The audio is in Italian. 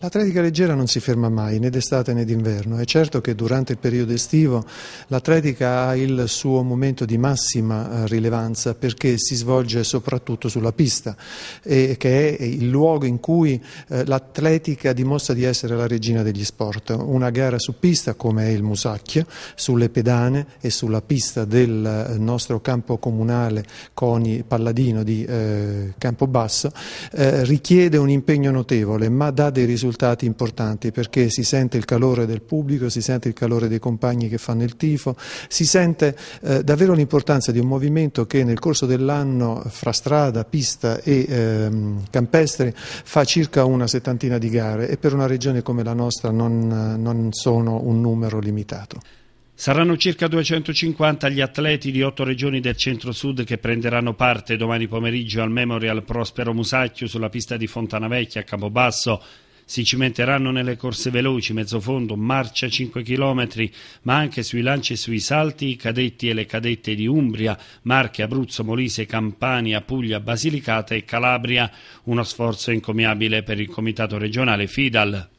L'atletica leggera non si ferma mai, né d'estate né d'inverno. È certo che durante il periodo estivo l'atletica ha il suo momento di massima eh, rilevanza perché si svolge soprattutto sulla pista, che è il luogo in cui eh, l'atletica dimostra di essere la regina degli sport. Una gara su pista come è il Musacchio, sulle pedane e sulla pista del eh, nostro campo comunale Coni Palladino di Campobasso, richiede un impegno notevole ma dà dei risultati risultati importanti perché si sente il calore del pubblico, si sente il calore dei compagni che fanno il tifo, si sente eh, davvero l'importanza di un movimento che nel corso dell'anno fra strada, pista e ehm, campestre fa circa una settantina di gare e per una regione come la nostra non, non sono un numero limitato. Saranno circa 250 gli atleti di otto regioni del centro-sud che prenderanno parte domani pomeriggio al Memorial Prospero Musacchio sulla pista di Fontana Vecchia a Campobasso si cimenteranno nelle corse veloci, mezzofondo, marcia 5 km, ma anche sui lanci e sui salti i cadetti e le cadette di Umbria, Marche, Abruzzo, Molise, Campania, Puglia, Basilicata e Calabria. Uno sforzo encomiabile per il Comitato regionale FIDAL.